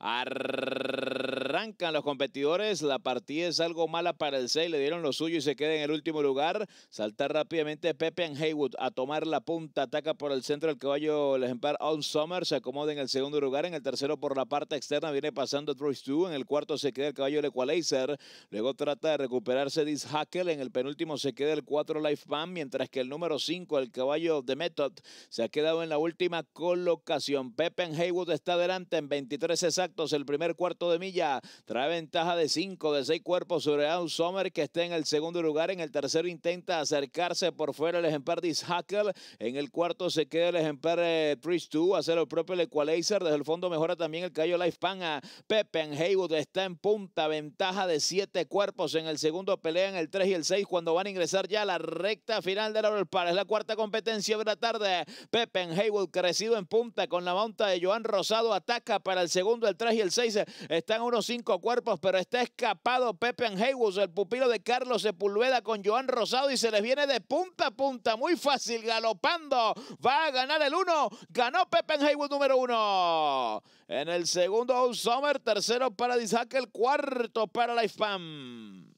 Arr- arrancan los competidores. La partida es algo mala para el 6. Le dieron lo suyo y se queda en el último lugar. Salta rápidamente Pepe en Haywood a tomar la punta. Ataca por el centro el caballo, el ejemplar On Summer. Se acomoda en el segundo lugar. En el tercero por la parte externa viene pasando Troy Stu. En el cuarto se queda el caballo el Equalizer. Luego trata de recuperarse Diz Hackle. En el penúltimo se queda el 4 Life Band. Mientras que el número 5, el caballo The Method, se ha quedado en la última colocación. Pepe en Haywood está adelante en 23 exactos. El primer cuarto de milla. Trae ventaja de 5, de 6 cuerpos sobre Adam Sommer, que está en el segundo lugar. En el tercero intenta acercarse por fuera el ejemplar Dishackle. En el cuarto se queda el ejemplar Priest eh, 2, hacer el propio el Equalizer. Desde el fondo mejora también el Cayo Life Pan a Pepe en Haywood. Está en punta, ventaja de 7 cuerpos. En el segundo pelean el 3 y el 6 cuando van a ingresar ya a la recta final de la Par. Es la cuarta competencia de la tarde. Pepe en Haywood crecido en punta con la monta de Joan Rosado. Ataca para el segundo, el 3 y el 6. Están unos 5 cuerpos, pero está escapado Pepe en Haywood, el pupilo de Carlos Sepulveda con Joan Rosado y se les viene de punta a punta, muy fácil, galopando. Va a ganar el uno, ganó Pepe Haywood, número uno. En el segundo, summer tercero para Isaac, el cuarto para la Pam.